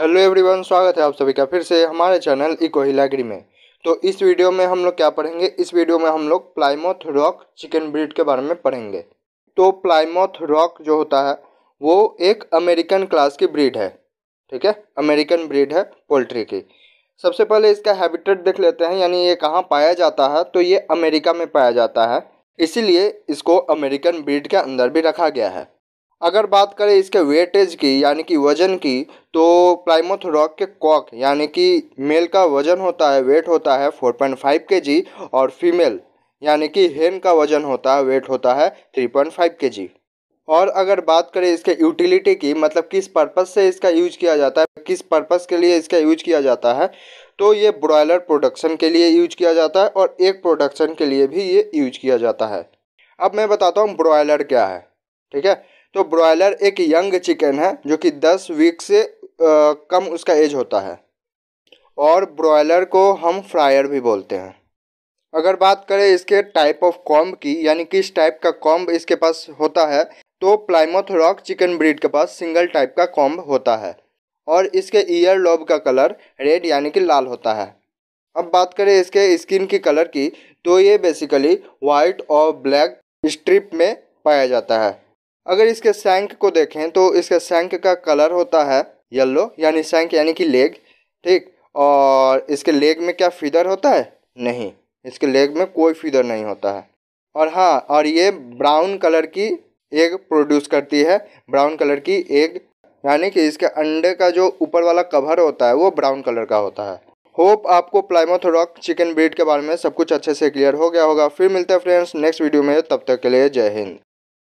hello everyone स्वागत है आप सभी का फिर से हमारे चैनल इको हिलाग्री में तो इस वीडियो में हम लोग क्या पढ़ेंगे इस वीडियो में हम लोग प्लाईमोथ रॉक चिकन ब्रीड के बारे में पढ़ेंगे तो प्लाईमोथ रॉक जो होता है वो एक अमेरिकन क्लास की ब्रीड है ठीक है अमेरिकन ब्रीड है पोल्ट्री की सबसे पहले इसका हैबिटेट देख लेते हैं यानी ये कहाँ पाया जाता है तो ये अमेरिका में पाया जाता है इसीलिए इसको अमेरिकन ब्रीड के अंदर भी रखा गया है अगर बात करें इसके वेटेज की यानी कि वज़न की तो प्लाइमोथ रॉक के कॉक यानी कि मेल का वज़न होता है वेट होता है 4.5 जी और फीमेल यानी कि हेन का वज़न होता है वेट होता है 3.5 जी और अगर बात करें इसके यूटिलिटी की मतलब किस पर्पज़ से इसका यूज किया जाता है किस पर्पज़ के लिए इसका यूज किया जाता है तो ये ब्रॉयलर प्रोडक्शन के लिए यूज किया जाता है और एक प्रोडक्शन के लिए भी ये यूज किया जाता है अब मैं बताता हूँ ब्रॉयलर क्या है ठीक है तो ब्रॉयलर एक यंग चिकन है जो कि दस वीक से आ, कम उसका एज होता है और ब्रॉयलर को हम फ्रायर भी बोलते हैं अगर बात करें इसके टाइप ऑफ कॉम्ब की यानी किस टाइप का कॉम्ब इसके पास होता है तो प्लाइमोथ रॉक चिकन ब्रीड के पास सिंगल टाइप का कॉम्ब होता है और इसके ईयर लोब का कलर रेड यानी कि लाल होता है अब बात करें इसके स्किन की कलर की तो ये बेसिकली वाइट और ब्लैक स्ट्रिप में पाया जाता है अगर इसके सैंक को देखें तो इसके सैंक का कलर होता है येल्लो यानी सैंक यानी कि लेग ठीक और इसके लेग में क्या फीदर होता है नहीं इसके लेग में कोई फीदर नहीं होता है और हाँ और ये ब्राउन कलर की एग प्रोड्यूस करती है ब्राउन कलर की एग यानी कि इसके अंडे का जो ऊपर वाला कवर होता है वो ब्राउन कलर का होता है होप आपको प्लाइमोथोरॉक चिकन ब्रीड के बारे में सब कुछ अच्छे से क्लियर हो गया होगा फिर मिलते हैं फ्रेंड्स नेक्स्ट वीडियो में तब तक के लिए जय हिंद